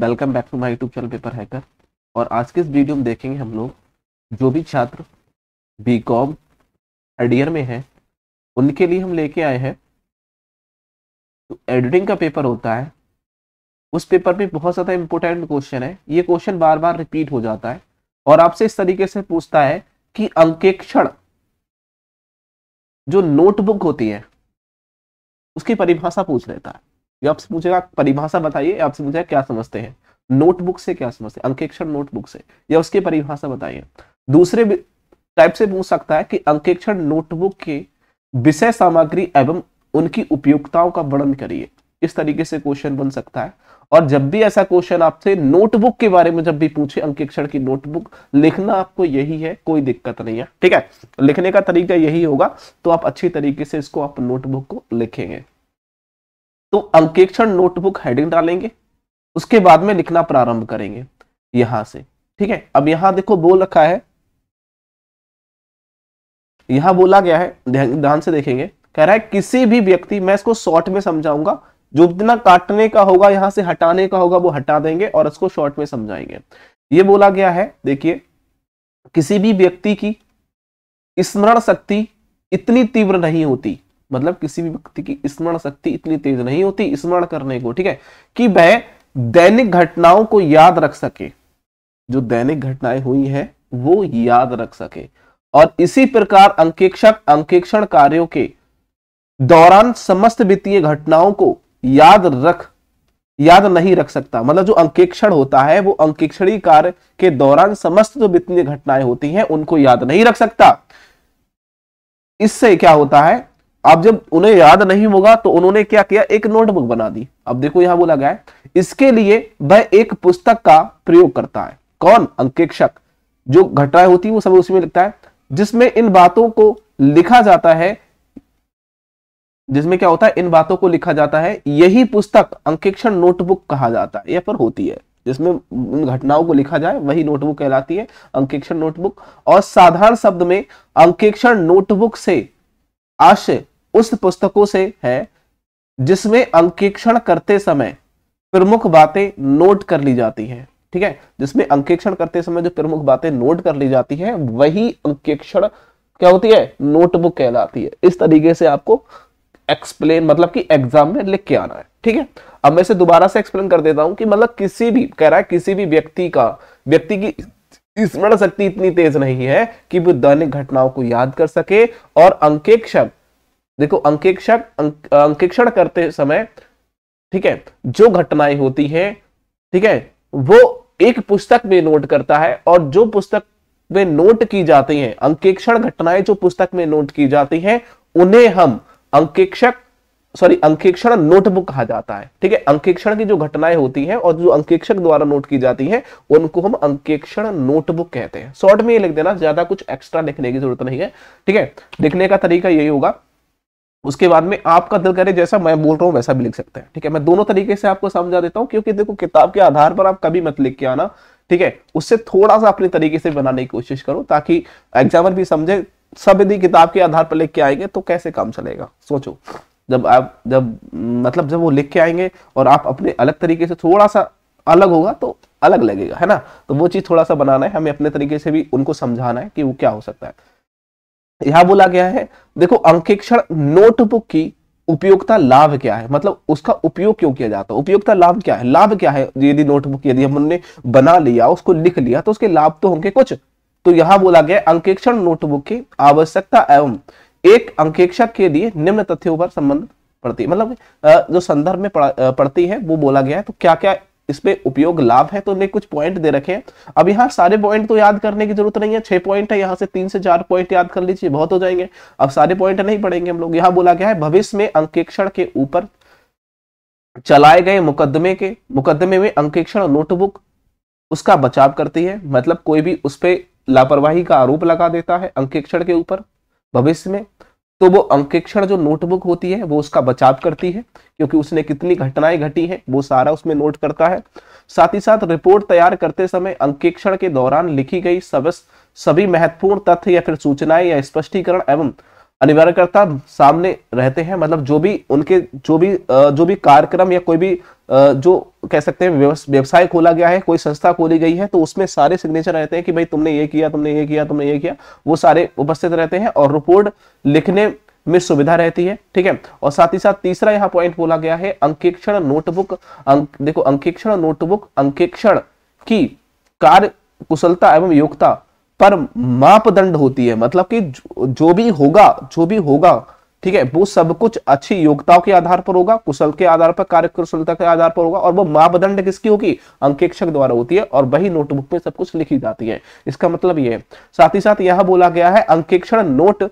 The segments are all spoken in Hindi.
welcome back to my YouTube channel paper hacker और आज के इस वीडियो में देखेंगे हम लोग जो भी छात्र बी कॉम ईयर में हैं उनके लिए हम लेके आए हैं तो एडिटिंग का पेपर होता है उस पेपर में बहुत ज़्यादा इंपॉर्टेंट क्वेश्चन है ये क्वेश्चन बार बार रिपीट हो जाता है और आपसे इस तरीके से पूछता है कि अंकेक्षण जो नोटबुक होती है उसकी परिभाषा पूछ लेता है ये आपसे पूछेगा परिभाषा बताइए आपसे पूछेगा क्या समझते हैं नोटबुक से क्या समझते हैं अंकेक्षण नोटबुक से या उसकी परिभाषा बताइए दूसरे टाइप से पूछ सकता है कि अंकेक्षण नोटबुक के विषय सामग्री एवं उनकी उपयोगिताओं का वर्णन करिए इस तरीके से क्वेश्चन बन सकता है और जब भी ऐसा क्वेश्चन आपसे नोटबुक के बारे में जब भी पूछे अंकेक्षण की नोटबुक लिखना आपको यही है कोई दिक्कत नहीं है ठीक है लिखने का तरीका यही होगा तो आप अच्छी तरीके से इसको आप नोटबुक को लिखेंगे तो अंकेक्षण नोटबुक हेडिंग डालेंगे उसके बाद में लिखना प्रारंभ करेंगे यहां से ठीक है अब यहां देखो बोल रखा है यहां बोला गया है ध्यान से देखेंगे कह रहा है किसी भी व्यक्ति मैं इसको शॉर्ट में समझाऊंगा जो जितना काटने का होगा यहां से हटाने का होगा वो हटा देंगे और इसको शॉर्ट में समझाएंगे ये बोला गया है देखिए किसी भी व्यक्ति की स्मरण शक्ति इतनी तीव्र नहीं होती मतलब किसी भी व्यक्ति की स्मरण शक्ति इतनी तेज नहीं होती स्मरण करने को ठीक है कि वह दैनिक घटनाओं को याद रख सके जो दैनिक घटनाएं हुई है वो याद रख सके और इसी प्रकार अंकेक्षक अंकेक्षण कार्यों के दौरान समस्त वित्तीय घटनाओं को याद रख याद नहीं रख सकता मतलब जो अंकेक्षण होता है वो अंकेक्षणी कार्य के दौरान समस्त जो वित्तीय घटनाएं होती हैं उनको याद नहीं रख सकता इससे क्या होता है अब जब उन्हें याद नहीं होगा तो उन्होंने क्या किया एक नोटबुक बना दी अब देखो यहां बोला गया है इसके लिए वह एक पुस्तक का प्रयोग करता है कौन अंकेक्षक जो घटनाएं होती है वो सब उसमें लिखता है जिसमें इन बातों को लिखा जाता है जिसमें क्या होता है इन बातों को लिखा जाता है यही पुस्तक अंकेक्षण नोटबुक कहा जाता है यह पर होती है जिसमें इन घटनाओं को लिखा जाए वही नोटबुक कहलाती है अंकेक्षण नोटबुक और साधारण शब्द में अंकेक्षण नोटबुक से आशय उस पुस्तकों से है जिसमें अंकेक्षण करते समय प्रमुख बातें नोट कर ली जाती हैं ठीक है जिसमें अंकेक्षण करते समय जो प्रमुख बातें नोट कर ली जाती हैं वही अंकेक्षण क्या होती है नोटबुक कहलाती है इस तरीके से आपको एक्सप्लेन मतलब कि एग्जाम में लिख के आना है ठीक है अब मैं इसे दोबारा से एक्सप्लेन कर देता हूं कि मतलब किसी भी कह रहा है किसी भी व्यक्ति का व्यक्ति की स्मरण शक्ति इतनी तेज नहीं है कि वो दैनिक घटनाओं को याद कर सके और अंकेक्षक देखो अंकेक्षक अंक, अंकेक्षण करते समय ठीक है जो घटनाएं होती हैं ठीक है वो एक पुस्तक में नोट करता है और जो पुस्तक में नोट की जाती हैं अंकेक्षण घटनाएं जो पुस्तक में नोट की जाती हैं उन्हें हम अंकेक्षक सॉरी अंकेक्षण नोटबुक कहा जाता है ठीक है अंकेक्षण की जो घटनाएं होती हैं और जो अंकेक्षक द्वारा नोट की जाती हैं उनको हम अंकेक्षण नोटबुक कहते हैं शॉर्ट में ये लिख देना ज्यादा कुछ एक्स्ट्रा लिखने की जरूरत नहीं है ठीक है लिखने का तरीका यही होगा उसके बाद में आपका दिल करे जैसा मैं बोल रहा हूँ वैसा भी लिख सकते हैं ठीक है मैं दोनों तरीके से आपको समझा देता हूँ क्योंकि देखो किताब के आधार पर आप कभी मत लिख के आना ठीक है उससे थोड़ा सा अपने तरीके से बनाने की कोशिश करो ताकि एग्जामर भी समझे सब यदि किताब के आधार पर लिख के आएंगे तो कैसे काम चलेगा सोचो जब आप जब मतलब जब वो लिख के आएंगे और आप अपने अलग तरीके से थोड़ा सा अलग होगा तो अलग लगेगा है ना तो वो चीज़ थोड़ा सा बनाना है हमें अपने तरीके से भी उनको समझाना है कि वो क्या हो सकता है यहां बोला गया है देखो अंकेक्षण नोटबुक की उपयोगिता लाभ क्या है मतलब उसका उपयोग क्यों किया जाता है उपयोगिता लाभ क्या है लाभ क्या है यदि नोटबुक यदि हमने बना लिया उसको लिख लिया तो उसके लाभ तो होंगे कुछ तो यहां बोला गया अंकेक्षण नोटबुक की आवश्यकता एवं एक अंकेक्षक के लिए निम्न तथ्यों पर संबंध पड़ती है मतलब जो संदर्भ में पड़ती है वो बोला गया है तो क्या क्या इसमें उपयोग लाभ है तो कुछ पॉइंट दे रखे हैं अब यहाँ सारे पॉइंट तो याद करने की जरूरत नहीं है छह पॉइंट है यहाँ से तीन से चार पॉइंट याद कर लीजिए बहुत हो जाएंगे अब सारे पॉइंट नहीं पढ़ेंगे हम लोग यहाँ बोला गया है भविष्य में अंकेक्षण के ऊपर चलाए गए मुकदमे के मुकदमे में अंकेक्षण नोटबुक उसका बचाव करती है मतलब कोई भी उस पर लापरवाही का आरोप लगा देता है अंकेक्षण के ऊपर भविष्य में तो वो अंकेक्षण जो नोटबुक होती है वो उसका बचाव करती है क्योंकि उसने कितनी घटनाएं घटी है वो सारा उसमें नोट करता है साथ ही साथ रिपोर्ट तैयार करते समय अंकेक्षण के दौरान लिखी गई सभी महत्वपूर्ण तथ्य या फिर सूचनाएं या स्पष्टीकरण एवं अनिवार्यकर्ता सामने रहते हैं मतलब जो भी उनके जो भी जो भी कार्यक्रम या कोई भी जो कह सकते हैं व्यवसाय खोला गया है कोई संस्था खोली गई है तो उसमें सारे सिग्नेचर रहते हैं कि भाई तुमने ये किया तुमने ये किया तुमने ये किया वो सारे उपस्थित रहते हैं और रिपोर्ट लिखने में सुविधा रहती है ठीक है और साथ ही साथ तीसरा यहाँ पॉइंट बोला गया है अंकेक्षण नोटबुक अंक देखो अंकेक्षण नोटबुक अंकेक्षण की कार्य कुशलता एवं योग्यता पर मापदंड होती है मतलब कि जो भी होगा जो भी होगा ठीक है वो सब कुछ अच्छी योग्यताओं के आधार पर होगा कुशल के आधार पर कार्य कुशलता के आधार पर होगा और वो मापदंड किसकी होगी अंकेक्षक द्वारा होती है और वही नोटबुक में सब कुछ लिखी जाती है इसका मतलब ये साथ ही साथ यह बोला गया है अंकेक्षण नोट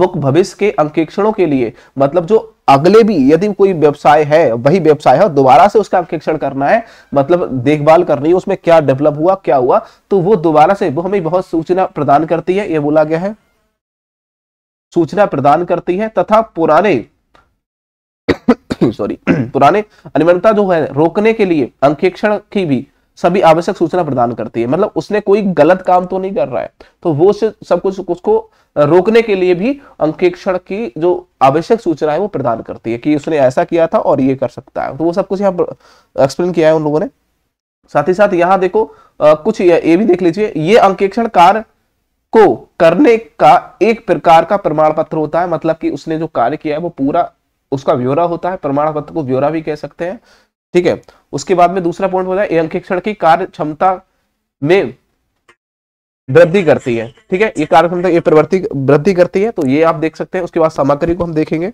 बुक भविष्य के अंकेक्षणों के लिए मतलब जो अगले भी यदि कोई व्यवसाय है वही व्यवसाय है दोबारा से उसका अंकेक्षण करना है मतलब देखभाल करनी है उसमें क्या डेवलप हुआ क्या हुआ तो वो दोबारा से वो हमें बहुत सूचना प्रदान करती है ये बोला गया है सूचना प्रदान करती है तथा पुराने सॉरी पुराने अनियमितता जो है रोकने के लिए अंकेक्षण की भी सभी आवश्यक सूचना प्रदान करती है मतलब उसने कोई गलत काम तो नहीं कर रहा है तो वो सब कुछ उसको रोकने के लिए भी अंकेक्षण की जो आवश्यक सूचना है वो प्रदान करती है कि उसने ऐसा किया था और ये कर सकता है तो वो सब कुछ यहाँ एक्सप्लेन किया है उन लोगों ने साथ ही साथ यहाँ देखो आ, कुछ ये, ये भी देख लीजिए ये अंकेक्षण कार्य को करने का एक प्रकार का प्रमाण पत्र होता है मतलब कि उसने जो कार्य किया है वो पूरा उसका ब्यौरा होता है प्रमाण पत्र को ब्यौरा भी कह सकते हैं ठीक है उसके बाद में दूसरा पॉइंट होता है अंकेक्षण की कार्य क्षमता में वृद्धि करती है ठीक है ये कार्य क्षमता ये प्रवृत्ति वृद्धि करती है तो ये आप देख सकते हैं उसके बाद सामग्री को हम देखेंगे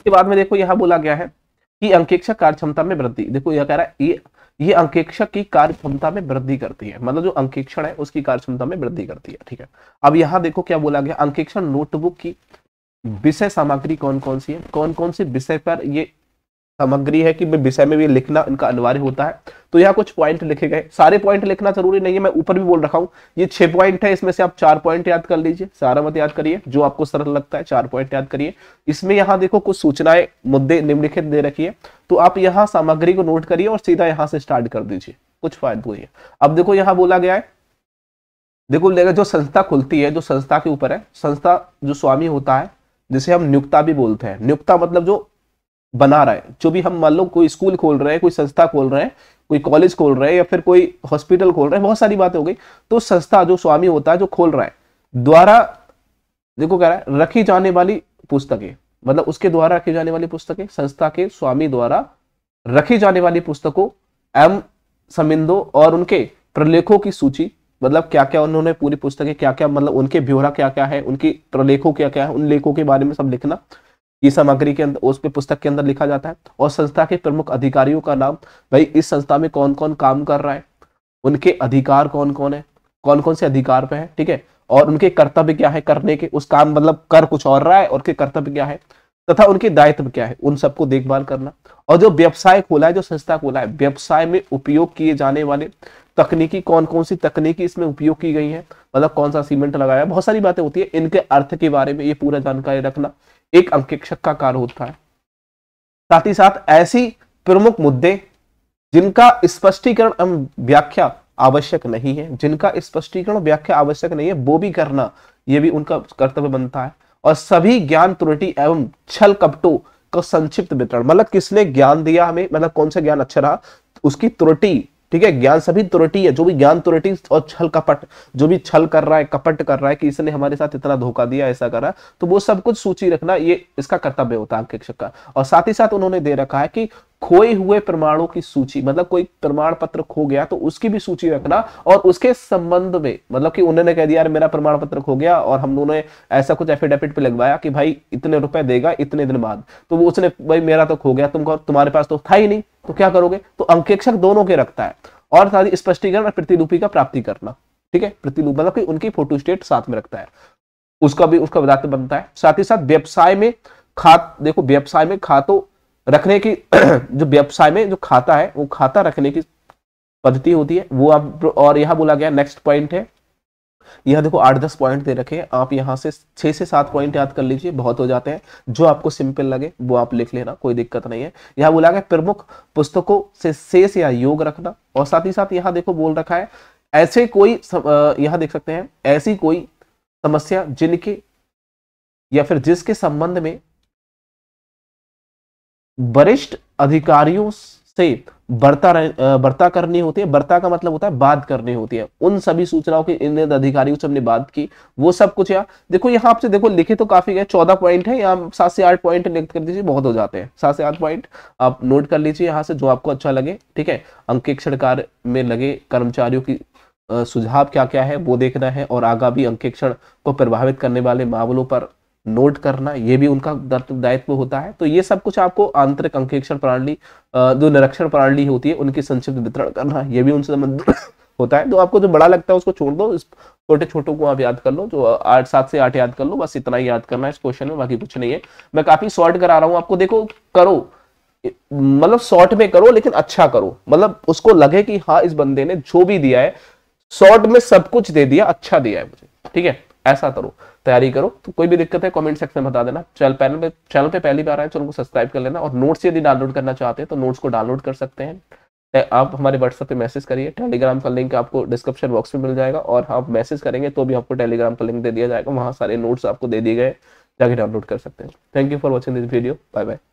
उसके बाद में देखो यहाँ बोला गया है कि अंकेक्षक कार्य क्षमता में वृद्धि देखो यह कह रहा है ये ये अंकेक्षक की कार्य क्षमता में वृद्धि करती है मतलब जो अंकेक्षण है उसकी कार्य क्षमता में वृद्धि करती है ठीक है अब यहाँ देखो क्या बोला गया अंकेक्षण नोटबुक की विषय सामग्री कौन कौन सी है कौन कौन से विषय पर ये सामग्री है कि विषय में भी लिखना इनका अनिवार्य होता है तो यहाँ कुछ पॉइंट लिखे गए सारे पॉइंट लिखना जरूरी नहीं है मैं ऊपर भी बोल रखा हूँ ये छह पॉइंट है इसमें से आप चार पॉइंट याद कर लीजिए सारा मत याद करिए जो आपको सरल लगता है चार पॉइंट याद करिए इसमें यहाँ देखो कुछ सूचनाएं मुद्दे निम्नलिखित दे रखी है तो आप यहाँ सामग्री को नोट करिए और सीधा यहाँ से स्टार्ट कर दीजिए कुछ फायदा हुई है अब देखो यहाँ बोला गया है देखो लेगा जो संस्था खुलती है जो संस्था के ऊपर है संस्था जो स्वामी होता है जिसे हम नियुक्ता भी बोलते हैं नियुक्ता मतलब जो बना रहा है जो भी हम मान लो कोई स्कूल खोल रहे हैं कोई संस्था खोल रहे हैं कोई कॉलेज खोल रहे हैं या फिर कोई हॉस्पिटल खोल रहे हैं बहुत सारी बातें हो गई तो संस्था जो स्वामी होता है जो खोल रहा है द्वारा देखो कह रहा है रखी जाने वाली पुस्तकें मतलब उसके द्वारा रखी जाने वाली पुस्तकें संस्था के स्वामी द्वारा रखी जाने वाली पुस्तकों एम समिंदो और उनके प्रलेखों की सूची मतलब क्या क्या उन्होंने पूरी पुस्तकें क्या क्या मतलब उनके ब्यौरा क्या क्या है उनकी प्रलेखों क्या क्या है उन लेखों के बारे में सब लिखना ये सामग्री के अंदर उस पे पुस्तक के अंदर लिखा जाता है और संस्था के प्रमुख अधिकारियों का नाम भाई इस संस्था में कौन कौन काम कर रहा है उनके अधिकार कौन कौन है कौन कौन से अधिकार पे है ठीक है और उनके कर्तव्य क्या है करने के उस काम मतलब कर कुछ और रहा है और के कर्तव्य क्या है तथा उनके दायित्व क्या है उन सबको देखभाल करना और जो व्यवसाय खोला है जो संस्था खोला है व्यवसाय में उपयोग किए जाने वाले तकनीकी कौन कौन सी तकनीकी इसमें उपयोग की गई है मतलब कौन सा सीमेंट लगाया बहुत सारी बातें होती है इनके अर्थ के बारे में ये पूरा जानकारी रखना एक अंकेक्षक का कार्य होता है साथ ही साथ ऐसी प्रमुख मुद्दे जिनका स्पष्टीकरण एवं व्याख्या आवश्यक नहीं है जिनका स्पष्टीकरण व्याख्या आवश्यक नहीं है वो भी करना ये भी उनका कर्तव्य बनता है और सभी ज्ञान त्रुटि एवं छल कपटों का संक्षिप्त वितरण मतलब किसने ज्ञान दिया हमें मतलब कौन सा ज्ञान अच्छा रहा उसकी त्रुटि ठीक है ज्ञान सभी त्रुटि है जो भी ज्ञान त्रुटि और छल कपट जो भी छल कर रहा है कपट कर रहा है कि इसने हमारे साथ इतना धोखा दिया ऐसा करा तो वो सब कुछ सूची रखना ये इसका कर्तव्य होता है अंकेक्षक का और साथ ही साथ उन्होंने दे रखा है कि खोए हुए प्रमाणों की सूची मतलब कोई प्रमाण पत्र खो गया तो उसकी भी सूची रखना और उसके संबंध में मतलब कि उन्होंने कह दिया यार मेरा प्रमाण पत्र खो गया और हम दोनों ने ऐसा कुछ एफिडेविट पे लगवाया कि भाई इतने रुपए देगा इतने दिन बाद तो वो उसने भाई मेरा तो खो गया तुम तुम्हारे पास तो था ही नहीं तो क्या करोगे तो अंकेक्षक दोनों के रखता है और साथ ही स्पष्टीकरण और प्रतिरूपी का प्राप्ति करना ठीक है प्रतिरूप मतलब कि उनकी फोटो स्टेट साथ में रखता है उसका भी उसका विधायक बनता है साथ ही साथ व्यवसाय में खात देखो व्यवसाय में खातों रखने की जो व्यवसाय में जो खाता है वो खाता रखने की पद्धति होती है वो आप और यहाँ बोला गया नेक्स्ट पॉइंट है यह देखो आठ दस पॉइंट दे रखे हैं आप यहाँ से छह से सात पॉइंट याद कर लीजिए बहुत हो जाते हैं जो आपको सिंपल लगे वो आप लिख लेना कोई दिक्कत नहीं है यहाँ बोला गया प्रमुख पुस्तकों से शेष या योग रखना और साथ ही साथ यहाँ देखो बोल रखा है ऐसे कोई यहाँ देख सकते हैं ऐसी कोई समस्या जिनके या फिर जिसके संबंध में वरिष्ठ अधिकारियों से बर्ता बर्ता करनी होती है बर्ता का मतलब होता है बात करनी होती है उन सभी सूचनाओं के इन अधिकारियों से हमने बात की वो सब कुछ यार देखो यहाँ आपसे देखो लिखे तो काफी गए चौदह पॉइंट है यहाँ सात से आठ पॉइंट लिख कर दीजिए बहुत हो जाते हैं सात से आठ पॉइंट आप नोट कर लीजिए यहाँ से जो आपको अच्छा लगे ठीक है अंकेक्षण कार्य में लगे कर्मचारियों की सुझाव क्या क्या है वो देखना है और आगामी अंकेक्षण को प्रभावित करने वाले मामलों पर नोट करना ये भी उनका दायित्व होता है तो ये सब कुछ आपको आंतरिक अंकेक्षण प्रणाली जो निरक्षण प्रणाली होती है उनकी संक्षिप्त वितरण करना ये भी उनसे संबंधित होता है तो आपको जो बड़ा लगता है उसको छोड़ दो छोटे छोटों को आप याद कर लो जो आठ सात से आठ याद कर लो बस इतना ही याद करना है इस क्वेश्चन में बाकी कुछ नहीं है मैं काफी शॉर्ट करा रहा हूँ आपको देखो करो मतलब शॉर्ट में करो लेकिन अच्छा करो मतलब उसको लगे कि हाँ इस बंदे ने जो भी दिया है शॉर्ट में सब कुछ दे दिया अच्छा दिया है मुझे ठीक है ऐसा करो तैयारी करो तो कोई भी दिक्कत है कमेंट सेक्शन में बता देना चैनल पैनल पे चैनल पे पहली बार आए तो उनको सब्सक्राइब कर लेना और नोट्स यदि डाउनलोड करना चाहते हैं तो नोट्स को डाउनलोड कर सकते हैं आप हमारे व्हाट्सएप पे मैसेज करिए टेलीग्राम का लिंक आपको डिस्क्रिप्शन बॉक्स में मिल जाएगा और आप मैसेज करेंगे तो भी आपको टेलीग्राम का लिंक दे दिया जाएगा वहाँ सारे नोट्स आपको दे दिए गए जाके डाउनलोड कर सकते हैं thank you for watching this video bye bye